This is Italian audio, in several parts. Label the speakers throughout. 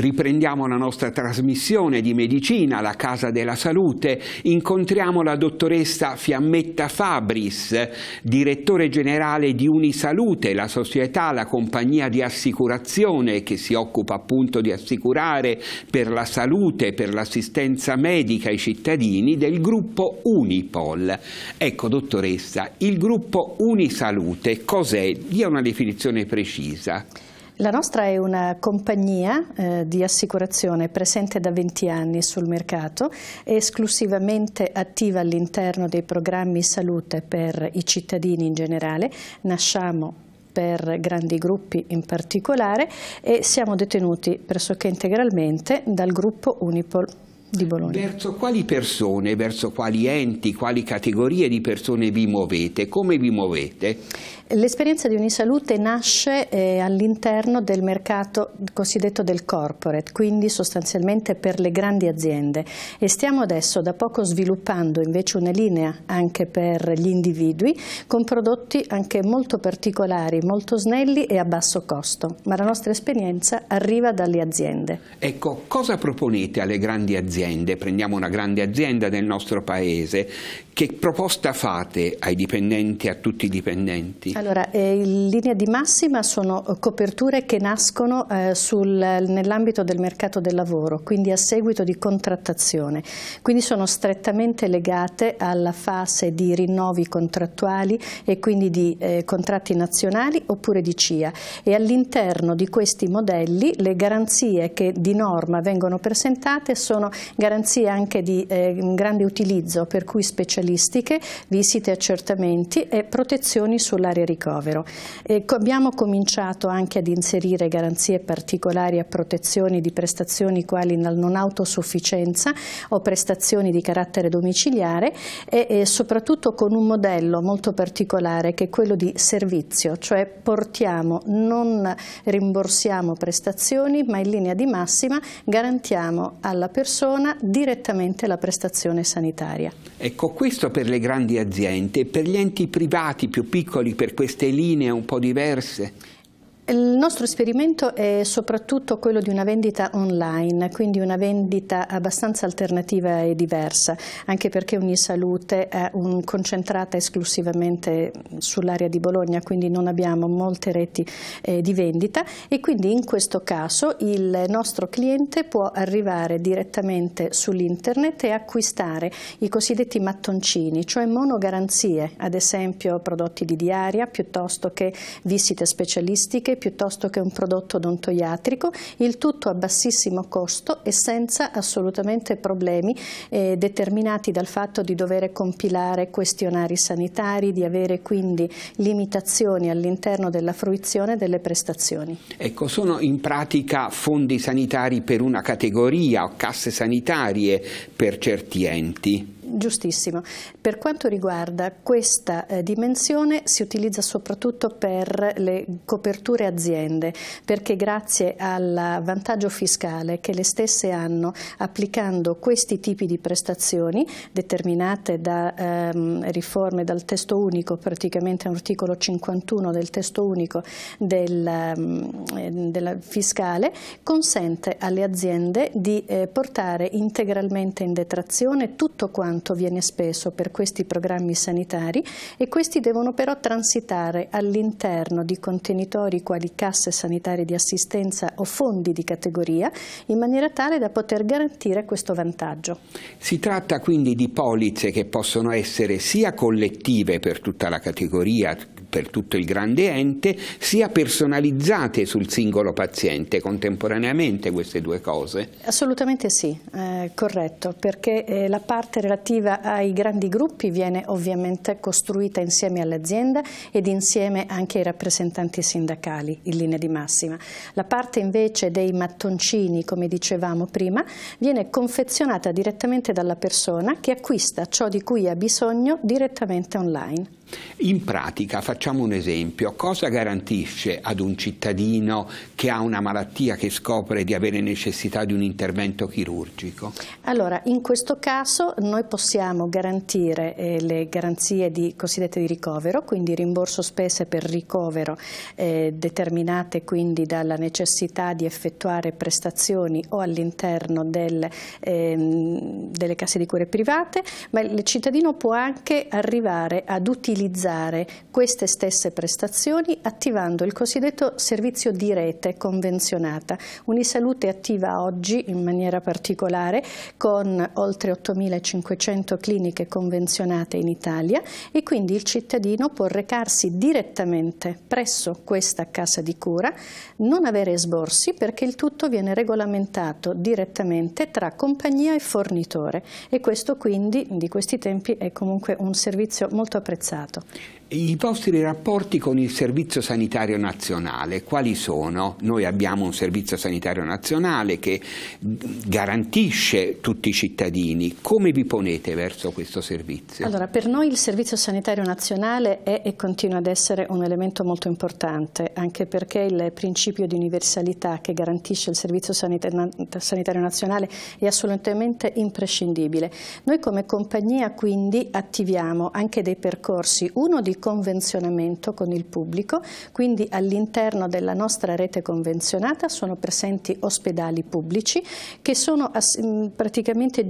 Speaker 1: Riprendiamo la nostra trasmissione di medicina, la Casa della Salute, incontriamo la dottoressa Fiammetta Fabris, direttore generale di Unisalute, la società, la compagnia di assicurazione che si occupa appunto di assicurare per la salute, per l'assistenza medica ai cittadini del gruppo Unipol. Ecco dottoressa, il gruppo Unisalute cos'è? Dia una definizione precisa.
Speaker 2: La nostra è una compagnia eh, di assicurazione presente da 20 anni sul mercato, esclusivamente attiva all'interno dei programmi salute per i cittadini in generale. Nasciamo per grandi gruppi in particolare e siamo detenuti pressoché integralmente dal gruppo Unipol Verso
Speaker 1: quali persone, verso quali enti, quali categorie di persone vi muovete? Come vi muovete?
Speaker 2: L'esperienza di Unisalute nasce eh, all'interno del mercato cosiddetto del corporate, quindi sostanzialmente per le grandi aziende e stiamo adesso da poco sviluppando invece una linea anche per gli individui con prodotti anche molto particolari, molto snelli e a basso costo, ma la nostra esperienza arriva dalle aziende.
Speaker 1: Ecco, cosa proponete alle grandi aziende? aziende, prendiamo una grande azienda del nostro paese, che proposta fate ai dipendenti, a tutti i dipendenti?
Speaker 2: Allora, eh, in linea di massima sono eh, coperture che nascono eh, nell'ambito del mercato del lavoro, quindi a seguito di contrattazione, quindi sono strettamente legate alla fase di rinnovi contrattuali e quindi di eh, contratti nazionali oppure di CIA e all'interno di questi modelli le garanzie che di norma vengono presentate sono garanzie anche di eh, grande utilizzo per cui specialistiche, visite, e accertamenti e protezioni sull'area ricovero. E abbiamo cominciato anche ad inserire garanzie particolari a protezioni di prestazioni quali non autosufficienza o prestazioni di carattere domiciliare e, e soprattutto con un modello molto particolare che è quello di servizio, cioè portiamo, non rimborsiamo prestazioni ma in linea di massima garantiamo alla persona funziona direttamente la prestazione sanitaria.
Speaker 1: Ecco, questo per le grandi aziende, per gli enti privati più piccoli, per queste linee un po' diverse?
Speaker 2: Il nostro esperimento è soprattutto quello di una vendita online, quindi una vendita abbastanza alternativa e diversa, anche perché Unisalute è concentrata esclusivamente sull'area di Bologna, quindi non abbiamo molte reti eh, di vendita e quindi in questo caso il nostro cliente può arrivare direttamente sull'internet e acquistare i cosiddetti mattoncini, cioè monogaranzie, ad esempio prodotti di diaria piuttosto che visite specialistiche piuttosto che un prodotto odontoiatrico, il tutto a bassissimo costo e senza assolutamente problemi eh, determinati dal fatto di dover compilare questionari sanitari, di avere quindi limitazioni all'interno della fruizione delle prestazioni.
Speaker 1: Ecco, sono in pratica fondi sanitari per una categoria o casse sanitarie per certi enti
Speaker 2: giustissimo. Per quanto riguarda questa eh, dimensione si utilizza soprattutto per le coperture aziende perché grazie al vantaggio fiscale che le stesse hanno applicando questi tipi di prestazioni determinate da ehm, riforme dal testo unico praticamente all'articolo 51 del testo unico del, ehm, eh, della fiscale consente alle aziende di eh, portare integralmente in detrazione tutto quanto quanto viene speso per questi programmi sanitari e questi devono però transitare all'interno di contenitori quali casse sanitarie di assistenza o fondi di categoria in maniera tale da poter garantire questo vantaggio.
Speaker 1: Si tratta quindi di polizze che possono essere sia collettive per tutta la categoria, per tutto il grande ente sia personalizzate sul singolo paziente contemporaneamente queste due cose?
Speaker 2: Assolutamente sì, eh, corretto, perché eh, la parte relativa ai grandi gruppi viene ovviamente costruita insieme all'azienda ed insieme anche ai rappresentanti sindacali in linea di massima. La parte invece dei mattoncini, come dicevamo prima, viene confezionata direttamente dalla persona che acquista ciò di cui ha bisogno direttamente online.
Speaker 1: In pratica facciamo un esempio, cosa garantisce ad un cittadino che ha una malattia che scopre di avere necessità di un intervento chirurgico?
Speaker 2: Allora, in questo caso noi possiamo garantire eh, le garanzie di, cosiddette di ricovero, quindi rimborso spese per ricovero eh, determinate quindi dalla necessità di effettuare prestazioni o all'interno del, ehm, delle casse di cure private, ma il cittadino può anche arrivare ad utilizzare utilizzare queste stesse prestazioni attivando il cosiddetto servizio di rete convenzionata. Unisalute attiva oggi in maniera particolare con oltre 8.500 cliniche convenzionate in Italia e quindi il cittadino può recarsi direttamente presso questa casa di cura, non avere sborsi perché il tutto viene regolamentato direttamente tra compagnia e fornitore e questo quindi di questi tempi è comunque un servizio molto apprezzato. 对。
Speaker 1: I vostri rapporti con il Servizio Sanitario Nazionale quali sono? Noi abbiamo un Servizio Sanitario Nazionale che garantisce tutti i cittadini. Come vi ponete verso questo servizio? Allora,
Speaker 2: per noi il Servizio Sanitario Nazionale è e continua ad essere un elemento molto importante, anche perché il principio di universalità che garantisce il Servizio Sanitario Nazionale è assolutamente imprescindibile. Noi come compagnia quindi attiviamo anche dei percorsi, uno di convenzionamento con il pubblico, quindi all'interno della nostra rete convenzionata sono presenti ospedali pubblici che sono praticamente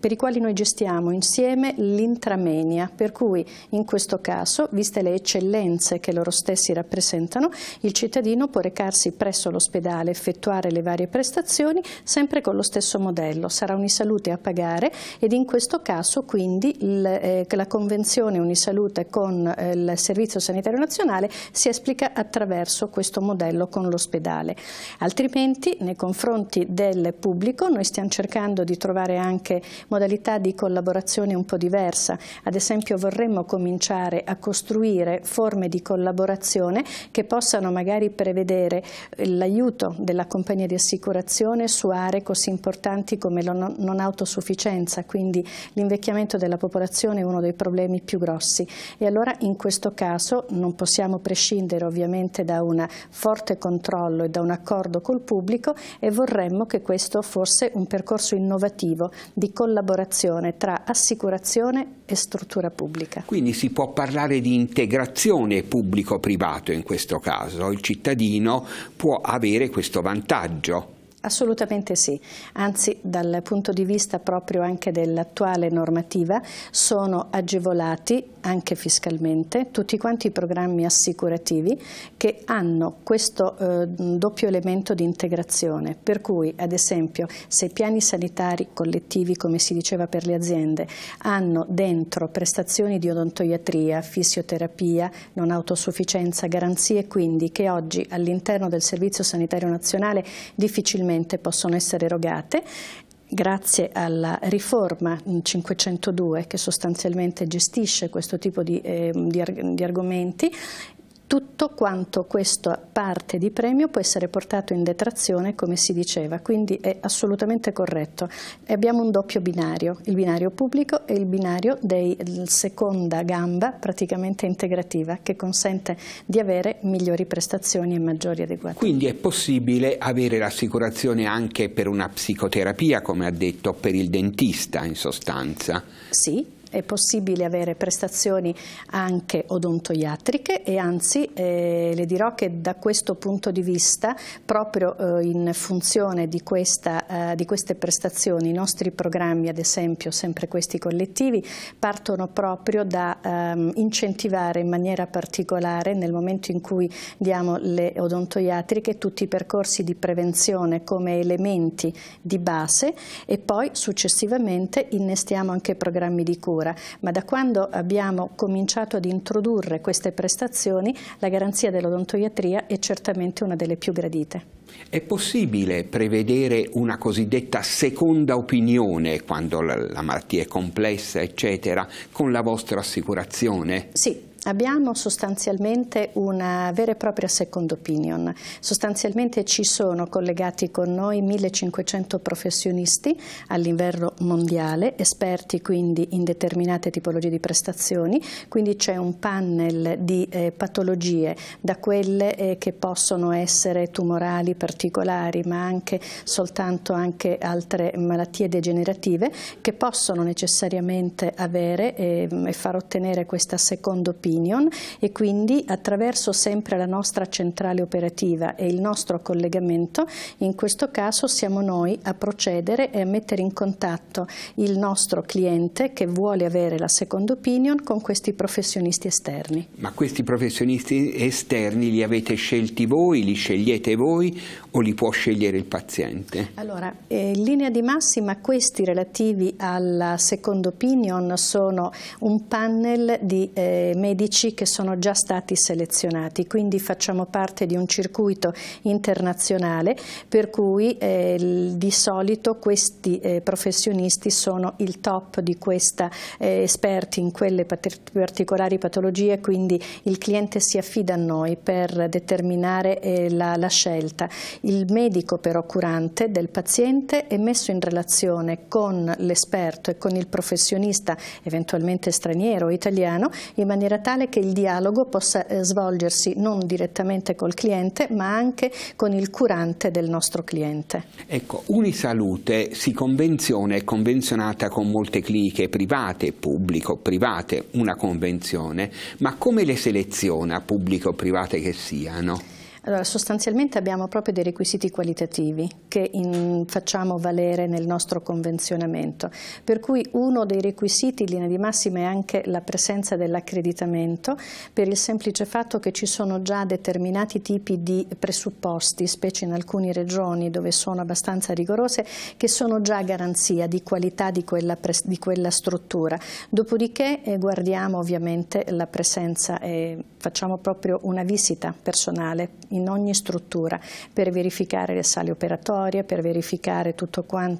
Speaker 2: per i quali noi gestiamo insieme l'intramenia, per cui in questo caso, viste le eccellenze che loro stessi rappresentano, il cittadino può recarsi presso l'ospedale, effettuare le varie prestazioni sempre con lo stesso modello, sarà Unisalute a pagare ed in questo caso quindi il, eh, la convenzione Unisalute con eh, del Servizio Sanitario Nazionale si esplica attraverso questo modello con l'ospedale. Altrimenti nei confronti del pubblico noi stiamo cercando di trovare anche modalità di collaborazione un po' diversa, ad esempio vorremmo cominciare a costruire forme di collaborazione che possano magari prevedere l'aiuto della compagnia di assicurazione su aree così importanti come la non autosufficienza, quindi l'invecchiamento della popolazione è uno dei problemi più grossi e allora in questo caso non possiamo prescindere ovviamente da un forte controllo e da un accordo col pubblico e vorremmo che questo fosse un percorso innovativo di collaborazione tra assicurazione e struttura pubblica.
Speaker 1: Quindi si può parlare di integrazione pubblico-privato in questo caso, il cittadino può avere questo vantaggio.
Speaker 2: Assolutamente sì, anzi dal punto di vista proprio anche dell'attuale normativa sono agevolati anche fiscalmente tutti quanti i programmi assicurativi che hanno questo eh, doppio elemento di integrazione per cui ad esempio se i piani sanitari collettivi come si diceva per le aziende hanno dentro prestazioni di odontoiatria, fisioterapia, non autosufficienza, garanzie quindi che oggi all'interno del Servizio Sanitario Nazionale difficilmente attualmente possono essere erogate grazie alla riforma 502 che sostanzialmente gestisce questo tipo di, eh, di, arg di argomenti tutto quanto questa parte di premio può essere portato in detrazione come si diceva, quindi è assolutamente corretto. Abbiamo un doppio binario, il binario pubblico e il binario della seconda gamba praticamente integrativa che consente di avere migliori prestazioni e maggiori adeguate.
Speaker 1: Quindi è possibile avere l'assicurazione anche per una psicoterapia, come ha detto, per il dentista in sostanza?
Speaker 2: Sì, è possibile avere prestazioni anche odontoiatriche e anzi eh, le dirò che da questo punto di vista, proprio eh, in funzione di, questa, eh, di, queste prestazioni, i nostri programmi, ad esempio sempre questi collettivi, partono proprio da ehm, incentivare in maniera particolare nel momento in cui diamo le odontoiatriche tutti i percorsi di prevenzione come elementi di base e poi successivamente innestiamo anche programmi di cura ora, ma da quando abbiamo cominciato ad introdurre queste prestazioni la garanzia dell'odontoiatria è certamente una delle più gradite.
Speaker 1: È possibile prevedere una cosiddetta seconda opinione quando la malattia è complessa, eccetera, con la vostra assicurazione?
Speaker 2: Sì, abbiamo sostanzialmente una eh, vera e propria second opinion. Sostanzialmente ci sono collegati con noi 1500 professionisti all'inverno mondiale, esperti quindi in determinate tipologie di prestazioni, quindi c'è un panel di eh, patologie, da quelle eh, che possono essere tumorali particolari, ma anche soltanto anche altre malattie degenerative che possono necessariamente avere eh, e far ottenere questa second opinion opinion e quindi attraverso sempre la nostra centrale operativa e il nostro collegamento, in questo caso siamo noi a procedere e a mettere in contatto il nostro cliente che vuole avere la seconda opinion con questi professionisti esterni.
Speaker 1: Ma questi professionisti esterni li avete scelti voi, li scegliete voi o li può scegliere il paziente?
Speaker 2: Allora, eh, in linea di massima questi relativi alla seconda opinion sono un panel di eh, medici medici che sono già stati selezionati, quindi facciamo parte di un circuito internazionale per cui eh, di solito questi eh, professionisti sono il top di questa eh, esperti in quelle particolari patologie, quindi il cliente si affida a noi per determinare eh, la, la scelta. Il medico però curante del paziente è messo in relazione con l'esperto e con il professionista eventualmente straniero o italiano in maniera tale tale che il dialogo possa eh, svolgersi non direttamente col cliente ma anche con il curante del nostro cliente.
Speaker 1: Ecco, Unisalute si convenziona e convenzionata con molte cliniche private, pubblico-private, una convenzione, ma come le seleziona, pubblico-private che siano?
Speaker 2: Allora, sostanzialmente abbiamo proprio dei requisiti qualitativi che in, facciamo valere nel nostro convenzionamento, per cui uno dei requisiti in linea di massima è anche la presenza dell'accreditamento per il semplice fatto che ci sono già determinati tipi di presupposti, specie in alcune regioni dove sono abbastanza rigorose, che sono già garanzia di qualità di quella, di quella struttura. Dopodiché eh, guardiamo ovviamente la presenza e facciamo proprio una visita personale in ogni struttura per verificare le sale operatorie, per verificare tutto quanto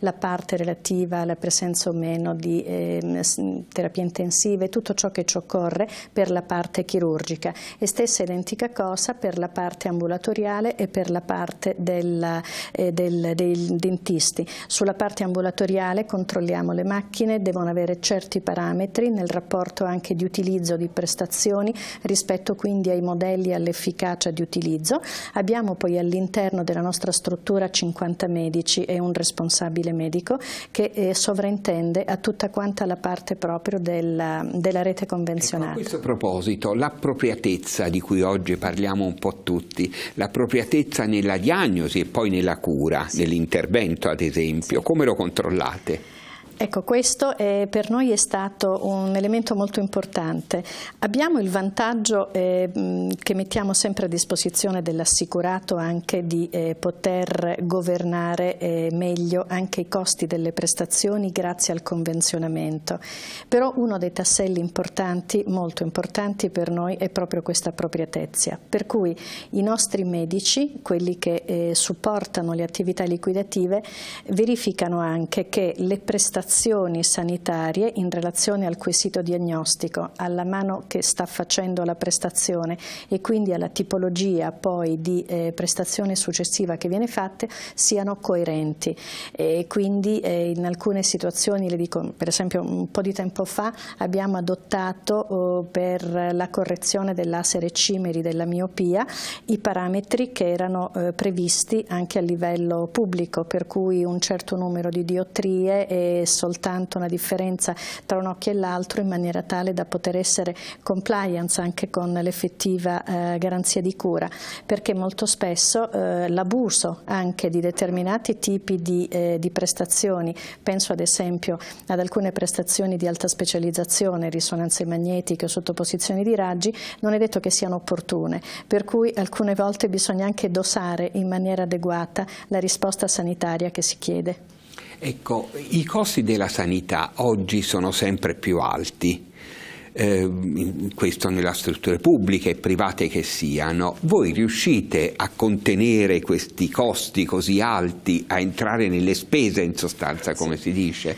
Speaker 2: la parte relativa alla presenza o meno di eh, terapie intensive, tutto ciò che ci occorre per la parte chirurgica e stessa identica cosa per la parte ambulatoriale e per la parte del, eh, del, dei dentisti. Sulla parte ambulatoriale controlliamo le macchine, devono avere certi parametri nel rapporto anche di utilizzo di prestazioni rispetto quindi ai modelli e all'efficacia di utilizzo utilizzo. Abbiamo poi all'interno della nostra struttura 50 medici e un responsabile medico che eh, sovrintende a tutta quanta la parte proprio della, della rete
Speaker 1: convenzionale. Ecco, a questo proposito, l'appropriatezza di cui oggi parliamo un po' tutti, l'appropriatezza nella diagnosi e poi nella cura, sì. nell'intervento ad esempio, sì. come lo controllate?
Speaker 2: Ecco, questo è, per noi è stato un elemento molto importante. Abbiamo il vantaggio eh, che mettiamo sempre a disposizione dell'assicurato anche di eh, poter governare eh, meglio anche i costi delle prestazioni grazie al convenzionamento. Però uno dei tasselli importanti, molto importanti per noi, è proprio questa appropriatezza. Per cui i nostri medici, quelli che eh, supportano le attività liquidative, verificano anche che le prestazioni prestazioni sanitarie in relazione al quesito diagnostico, alla mano che sta facendo la prestazione e quindi alla tipologia poi di eh, prestazione successiva che viene fatta siano coerenti e quindi eh, in alcune situazioni, le dico per esempio un po' di tempo fa abbiamo adottato eh, per la correzione dell'asere cimeri della miopia i parametri che erano eh, previsti anche a livello pubblico per cui un certo numero di diotrie e soltanto una differenza tra un occhio e l'altro in maniera tale da poter essere compliance anche con l'effettiva eh, garanzia di cura, perché molto spesso eh, l'abuso anche di determinati tipi di, eh, di, prestazioni, penso ad esempio ad alcune prestazioni di alta specializzazione, risonanze magnetiche o sottoposizioni di raggi, non è detto che siano opportune, per cui alcune volte bisogna anche dosare in maniera adeguata la risposta sanitaria che si chiede.
Speaker 1: Ecco, i costi della sanità oggi sono sempre più alti. Eh, questo nelle strutture pubbliche e private che siano, voi riuscite a contenere questi costi così alti, a entrare nelle spese in sostanza, come sì. si dice?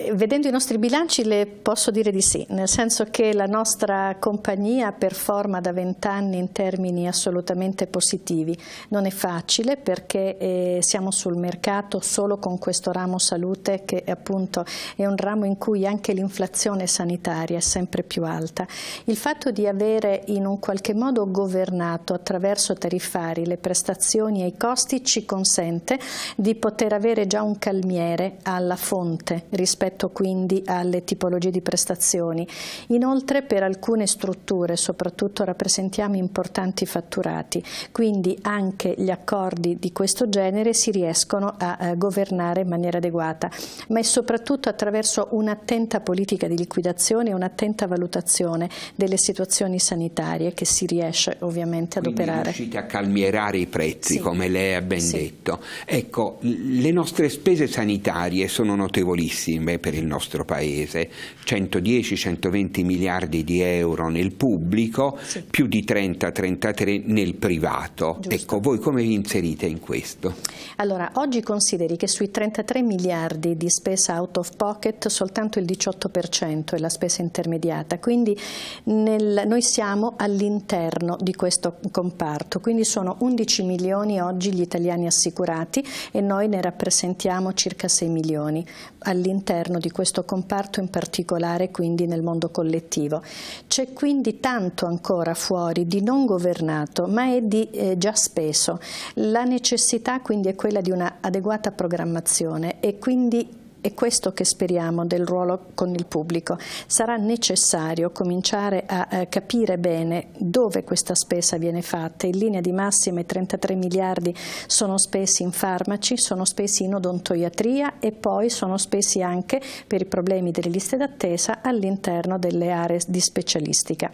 Speaker 2: Eh, vedendo i nostri bilanci le posso dire di sì, nel senso che la nostra compagnia performa da vent'anni in termini assolutamente positivi. Non è facile perché eh, siamo sul mercato solo con questo ramo salute che appunto è un ramo in cui anche l'inflazione sanitaria è sempre più alta. Il fatto di avere in un qualche modo governato attraverso tariffari le prestazioni e i costi ci consente di poter avere già un calmiere alla fonte rispetto rispetto quindi alle tipologie di prestazioni. Inoltre per alcune strutture soprattutto rappresentiamo importanti fatturati, quindi anche gli accordi di questo genere si riescono a eh, governare in maniera adeguata, ma è soprattutto attraverso un'attenta politica di liquidazione e un'attenta valutazione delle situazioni sanitarie che si riesce ovviamente ad quindi operare.
Speaker 1: riuscite a calmierare i prezzi, sì. come lei ha ben sì. detto. Ecco, le nostre spese sanitarie sono notevolissime, per il nostro Paese, 110-120 miliardi di euro nel pubblico, sì. più di 30-33 nel privato. Giusto. Ecco, voi come vi inserite in questo?
Speaker 2: Allora, oggi consideri che sui 33 miliardi di spesa out of pocket soltanto il 18% è la spesa intermediata, quindi nel, noi siamo all'interno di questo comparto, quindi sono 11 milioni oggi gli italiani assicurati e noi ne rappresentiamo circa 6 milioni all'interno all'interno di questo comparto, in particolare quindi nel mondo collettivo. C'è quindi tanto ancora fuori di non governato, ma è di eh, già speso. La necessità quindi è quella di una adeguata programmazione e quindi è questo che speriamo del ruolo con il pubblico. Sarà necessario cominciare a eh, capire bene dove questa spesa viene fatta. In linea di massima i 33 miliardi sono spesi in farmaci, sono spesi in odontoiatria e poi sono spesi anche per i problemi delle liste d'attesa all'interno delle aree di specialistica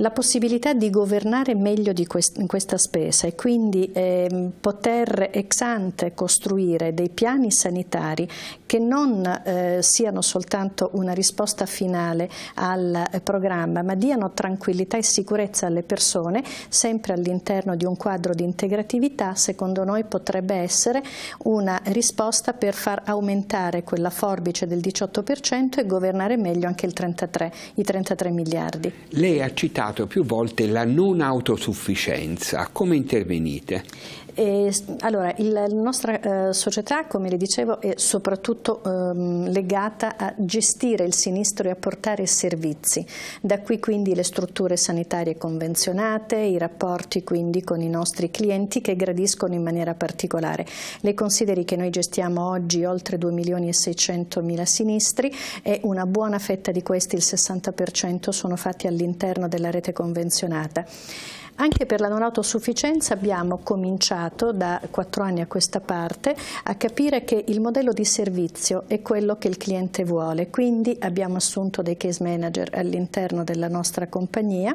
Speaker 2: la possibilità di governare meglio di quest questa spesa e quindi eh, poter ex ante costruire dei piani sanitari che non eh, siano soltanto una risposta finale al eh, programma ma diano tranquillità e sicurezza alle persone sempre all'interno di un quadro di integratività secondo noi potrebbe essere una risposta per far aumentare quella forbice del 18% e governare meglio anche 33, i 33 miliardi.
Speaker 1: Lei ha citato citato più volte la non autosufficienza, come intervenite?
Speaker 2: E, allora, il, la nostra eh, società, come le dicevo, è soprattutto ehm, legata a gestire il sinistro e a portare servizi. Da qui quindi le strutture sanitarie convenzionate, i rapporti quindi con i nostri clienti che gradiscono in maniera particolare. Le consideri che noi gestiamo oggi oltre 2 milioni e 600 mila sinistri e una buona fetta di questi, il 60%, sono fatti all'interno della rete convenzionata. Anche per la non autosufficienza abbiamo cominciato da quattro anni a questa parte a capire che il modello di servizio è quello che il cliente vuole, quindi abbiamo assunto dei case manager all'interno della nostra compagnia,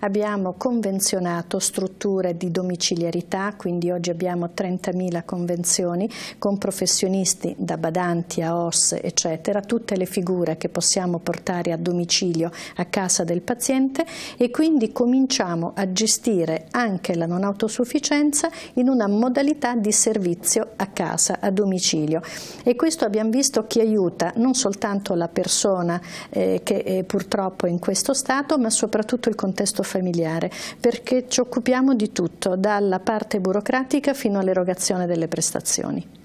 Speaker 2: abbiamo convenzionato strutture di domiciliarità, quindi oggi abbiamo 30.000 convenzioni con professionisti da badanti a OS eccetera, tutte le figure che possiamo portare a domicilio a casa del paziente e quindi cominciamo a gestire gestire anche la non autosufficienza in una modalità di servizio a casa, a domicilio. E questo abbiamo visto che aiuta non soltanto la persona eh, che è purtroppo in questo stato, ma soprattutto il contesto familiare, perché ci occupiamo di tutto, dalla parte burocratica fino all'erogazione delle prestazioni.